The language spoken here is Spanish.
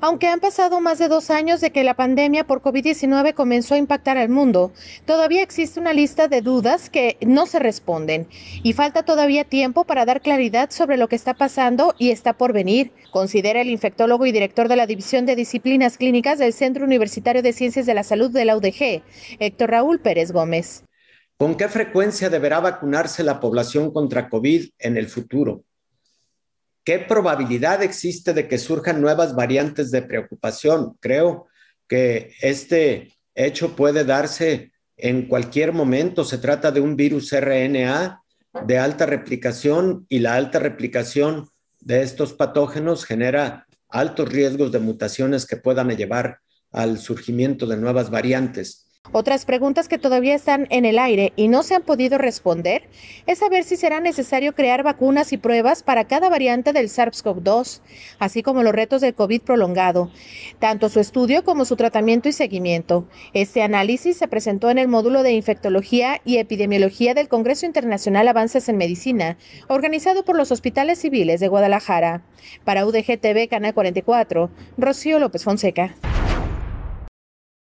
Aunque han pasado más de dos años de que la pandemia por COVID-19 comenzó a impactar al mundo, todavía existe una lista de dudas que no se responden y falta todavía tiempo para dar claridad sobre lo que está pasando y está por venir, considera el infectólogo y director de la División de Disciplinas Clínicas del Centro Universitario de Ciencias de la Salud de la UDG, Héctor Raúl Pérez Gómez. ¿Con qué frecuencia deberá vacunarse la población contra COVID en el futuro? ¿Qué probabilidad existe de que surjan nuevas variantes de preocupación? Creo que este hecho puede darse en cualquier momento. Se trata de un virus RNA de alta replicación y la alta replicación de estos patógenos genera altos riesgos de mutaciones que puedan llevar al surgimiento de nuevas variantes. Otras preguntas que todavía están en el aire y no se han podido responder es saber si será necesario crear vacunas y pruebas para cada variante del SARS-CoV-2, así como los retos del COVID prolongado, tanto su estudio como su tratamiento y seguimiento. Este análisis se presentó en el módulo de Infectología y Epidemiología del Congreso Internacional Avances en Medicina, organizado por los hospitales civiles de Guadalajara. Para UDG Canal 44, Rocío López Fonseca.